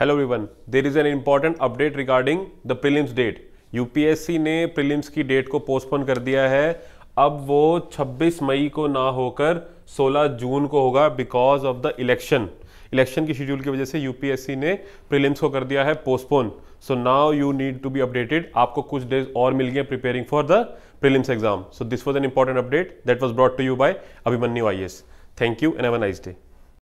hello everyone there is an important update regarding the prelims date UPSC ने prelims की date को postpone कर दिया है अब वो 26 मई को ना होकर 16 जून को होगा because of the election election की शेड्यूल की वजह से यूपीएससी ने प्रीलिम्स को कर दिया है postpone so now you need to be updated आपको कुछ डेज और मिल गए preparing for the prelims exam so this was an important update that was brought to you by Abhimanyu I thank you and have nice day